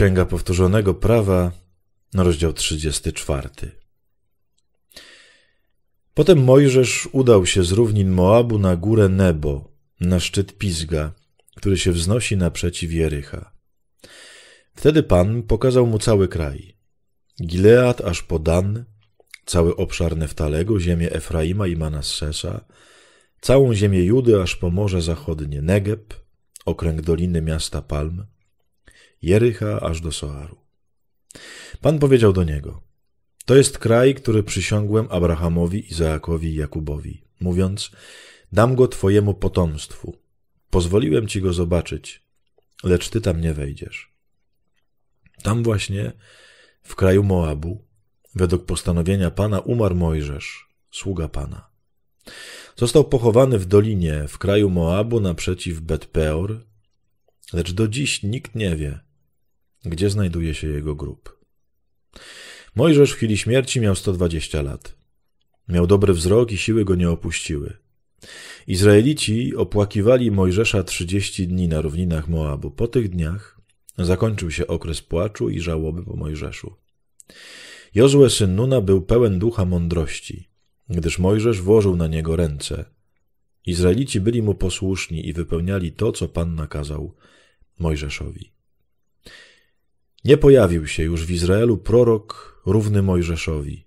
Księga Powtórzonego Prawa, rozdział 34. Potem Mojżesz udał się z równin Moabu na górę Nebo, na szczyt Pisga, który się wznosi naprzeciw Jerycha. Wtedy Pan pokazał mu cały kraj. Gilead aż po Dan, cały obszar Neftalego, ziemię Efraima i Manassesa, całą ziemię Judy aż po Morze Zachodnie, Negeb, okręg Doliny Miasta Palm, Jericha aż do Soaru. Pan powiedział do niego: To jest kraj, który przysiągłem Abrahamowi, Izaakowi i Jakubowi, mówiąc: Dam go twojemu potomstwu. Pozwoliłem ci go zobaczyć, lecz ty tam nie wejdziesz. Tam właśnie, w kraju Moabu, według postanowienia pana umarł Mojżesz, sługa pana. Został pochowany w dolinie w kraju Moabu naprzeciw Betpeor, lecz do dziś nikt nie wie, gdzie znajduje się jego grób. Mojżesz w chwili śmierci miał 120 lat. Miał dobry wzrok i siły go nie opuściły. Izraelici opłakiwali Mojżesza 30 dni na równinach Moabu. Po tych dniach zakończył się okres płaczu i żałoby po Mojżeszu. Jozue syn Nuna był pełen ducha mądrości, gdyż Mojżesz włożył na niego ręce. Izraelici byli mu posłuszni i wypełniali to, co Pan nakazał Mojżeszowi. Nie pojawił się już w Izraelu prorok równy Mojżeszowi,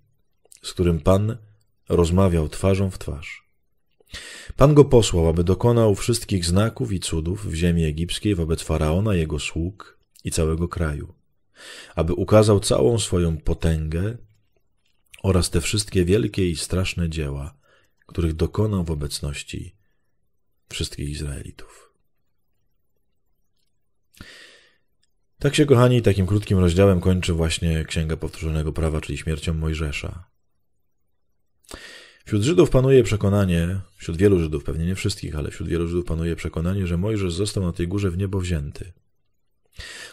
z którym Pan rozmawiał twarzą w twarz. Pan go posłał, aby dokonał wszystkich znaków i cudów w ziemi egipskiej wobec faraona, jego sług i całego kraju, aby ukazał całą swoją potęgę oraz te wszystkie wielkie i straszne dzieła, których dokonał w obecności wszystkich Izraelitów. Tak się, kochani, takim krótkim rozdziałem kończy właśnie Księga Powtórzonego Prawa, czyli śmiercią Mojżesza. Wśród Żydów panuje przekonanie, wśród wielu Żydów, pewnie nie wszystkich, ale wśród wielu Żydów panuje przekonanie, że Mojżesz został na tej górze w niebo wzięty.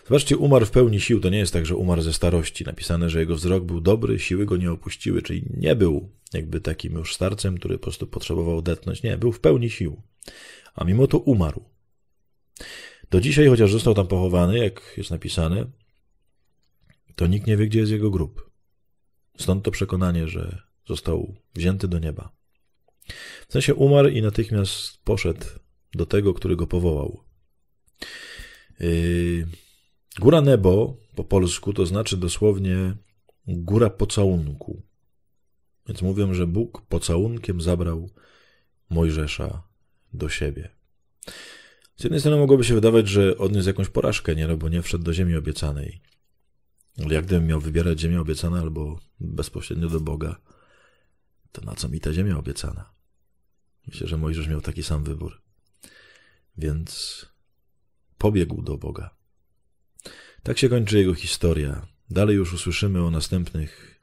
Zobaczcie, umarł w pełni sił, to nie jest tak, że umarł ze starości. Napisane, że jego wzrok był dobry, siły go nie opuściły, czyli nie był jakby takim już starcem, który po prostu potrzebował odetnąć. Nie, był w pełni sił, a mimo to umarł. Do dzisiaj, chociaż został tam pochowany, jak jest napisane, to nikt nie wie, gdzie jest jego grób. Stąd to przekonanie, że został wzięty do nieba. W sensie umarł i natychmiast poszedł do tego, który go powołał. Yy, góra Nebo po polsku to znaczy dosłownie góra pocałunku. Więc mówią, że Bóg pocałunkiem zabrał Mojżesza do siebie. Z jednej strony mogłoby się wydawać, że odniósł jakąś porażkę, nie, no bo nie wszedł do ziemi obiecanej. Ale jak gdybym miał wybierać ziemię obiecana albo bezpośrednio do Boga, to na co mi ta ziemia obiecana? Myślę, że Mojżesz miał taki sam wybór. Więc pobiegł do Boga. Tak się kończy jego historia. Dalej już usłyszymy o następnych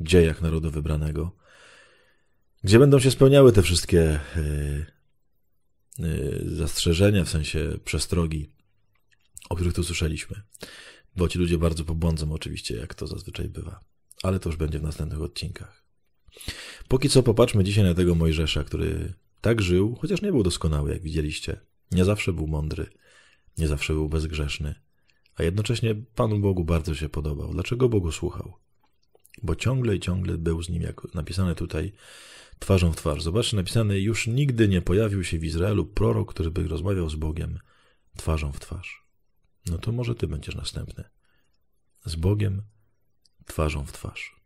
dziejach narodu wybranego, gdzie będą się spełniały te wszystkie e, Y, zastrzeżenia, w sensie przestrogi, o których tu słyszeliśmy. Bo ci ludzie bardzo pobłądzą oczywiście, jak to zazwyczaj bywa. Ale to już będzie w następnych odcinkach. Póki co popatrzmy dzisiaj na tego Mojżesza, który tak żył, chociaż nie był doskonały, jak widzieliście. Nie zawsze był mądry, nie zawsze był bezgrzeszny, a jednocześnie Panu Bogu bardzo się podobał. Dlaczego Bogu słuchał? bo ciągle i ciągle był z nim, jak napisane tutaj, twarzą w twarz. Zobaczcie, napisane, już nigdy nie pojawił się w Izraelu prorok, który by rozmawiał z Bogiem twarzą w twarz. No to może ty będziesz następny. Z Bogiem twarzą w twarz.